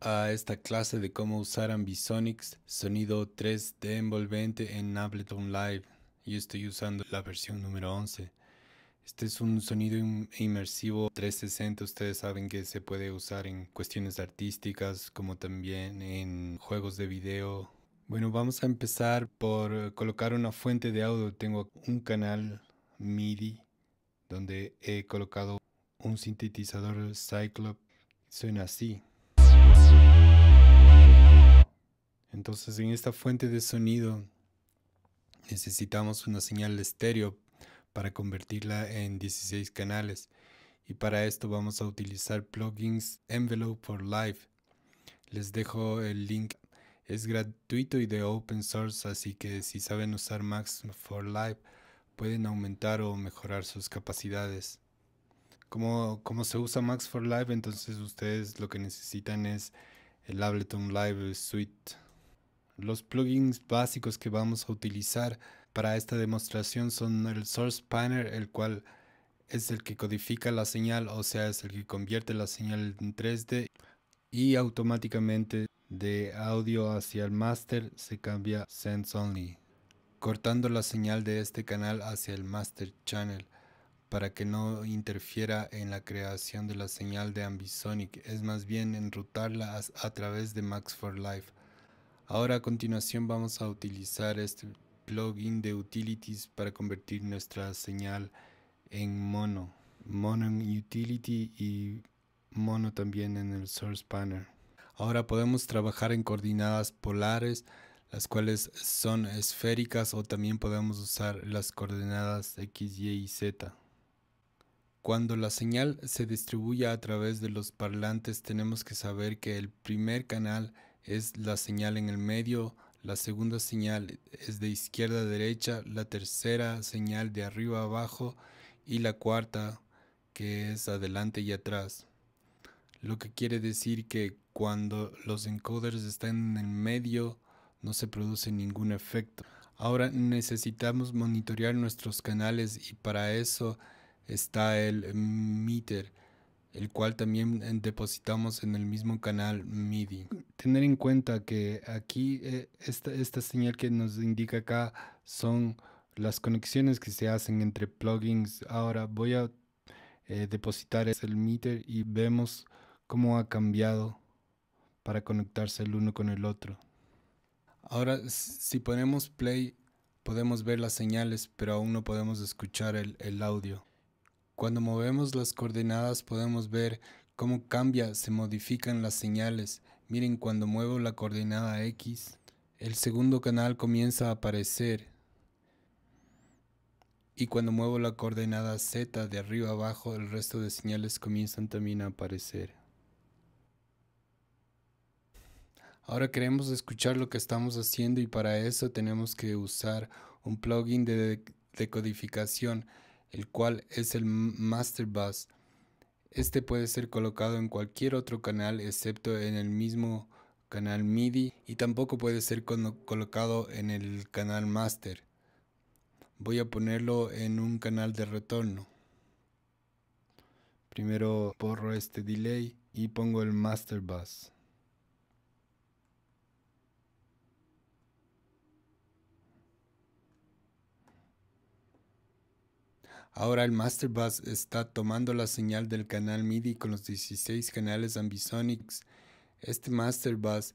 a esta clase de cómo usar Ambisonics sonido 3D envolvente en Ableton Live. Yo estoy usando la versión número 11. Este es un sonido inmersivo 360, ustedes saben que se puede usar en cuestiones artísticas como también en juegos de video. Bueno, vamos a empezar por colocar una fuente de audio. Tengo un canal MIDI donde he colocado un sintetizador Cyclop. Suena así. Entonces en esta fuente de sonido necesitamos una señal estéreo para convertirla en 16 canales y para esto vamos a utilizar plugins Envelope for Live. Les dejo el link, es gratuito y de open source así que si saben usar Max for Live pueden aumentar o mejorar sus capacidades. Como, como se usa Max for Live entonces ustedes lo que necesitan es el Ableton Live Suite. Los plugins básicos que vamos a utilizar para esta demostración son el Source Panner, el cual es el que codifica la señal, o sea, es el que convierte la señal en 3D y automáticamente de audio hacia el master se cambia Sense Only, cortando la señal de este canal hacia el master channel para que no interfiera en la creación de la señal de Ambisonic, es más bien enrutarla a, través de Max for Life. Ahora a continuación vamos a utilizar este plugin de utilities para convertir nuestra señal en mono. Mono en utility y mono también en el source banner. Ahora podemos trabajar en coordenadas polares, las cuales son esféricas o también podemos usar las coordenadas x, y y z. Cuando la señal se distribuye a través de los parlantes tenemos que saber que el primer canal es la señal en el medio, la segunda señal es de izquierda a derecha, la tercera señal de arriba a abajo y la cuarta que es adelante y atrás. Lo que quiere decir que cuando los encoders están en el medio no se produce ningún efecto. Ahora necesitamos monitorear nuestros canales y para eso está el meter, el cual también depositamos en el mismo canal MIDI tener en cuenta que aquí eh, esta, señal que nos indica acá son las conexiones que se hacen entre plugins. Ahora voy a eh, depositar el meter y vemos cómo ha cambiado para conectarse el uno con el otro. Ahora si ponemos play podemos ver las señales pero aún no podemos escuchar el, el audio. Cuando movemos las coordenadas podemos ver cómo cambia, se modifican las señales Miren cuando muevo la coordenada X, el segundo canal comienza a aparecer. Y cuando muevo la coordenada Z de arriba abajo, el resto de señales comienzan también a aparecer. Ahora queremos escuchar lo que estamos haciendo y para eso tenemos que usar un plugin de decodificación, el cual es el Master Bus. Este puede ser colocado en cualquier otro canal excepto en el mismo canal MIDI y tampoco puede ser colocado en el canal master. Voy a ponerlo en un canal de retorno. Primero borro este delay y pongo el master bus. Ahora el Master Bus está tomando la señal del canal MIDI con los 16 canales ambisonics. Este Master Bus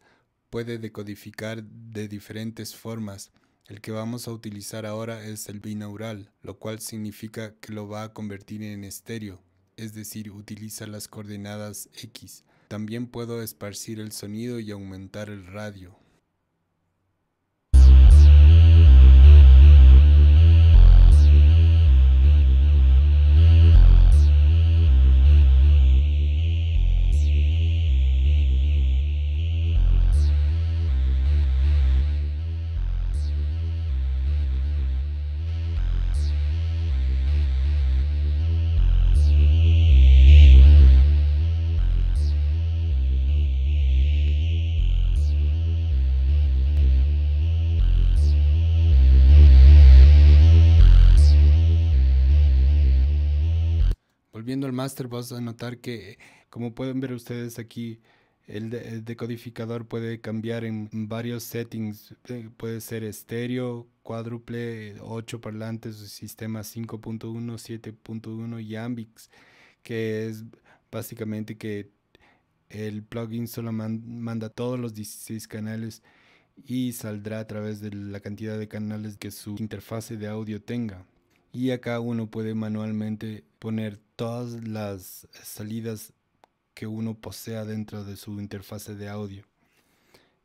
puede decodificar de diferentes formas. El que vamos a utilizar ahora es el binaural, lo cual significa que lo va a convertir en estéreo, es decir, utiliza las coordenadas X. También puedo esparcir el sonido y aumentar el radio. master vas a notar que, como pueden ver ustedes aquí, el, decodificador puede cambiar en varios settings. Eh, puede ser estéreo, cuádruple, ocho parlantes, sistema 5.1, 7.1 y Ambix, que es básicamente que el plugin solo manda todos los 16 canales y saldrá a través de la cantidad de canales que su interfase de audio tenga y acá uno puede manualmente poner todas las salidas que uno posea dentro de su interfase de audio.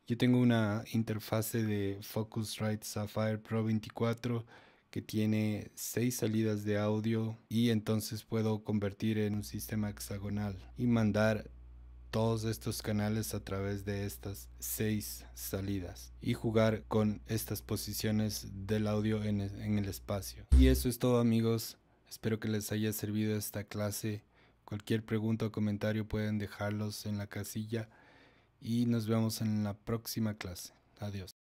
Yo tengo una interfase de Focusrite Sapphire Pro 24 que tiene 6 salidas de audio y entonces puedo convertir en un sistema hexagonal y mandar todos estos canales a través de estas seis salidas y jugar con estas posiciones del audio e, en, el espacio. Y eso es todo amigos, espero que les haya servido esta clase. Cualquier pregunta o comentario pueden dejarlos en la casilla y nos vemos en la próxima clase. Adiós.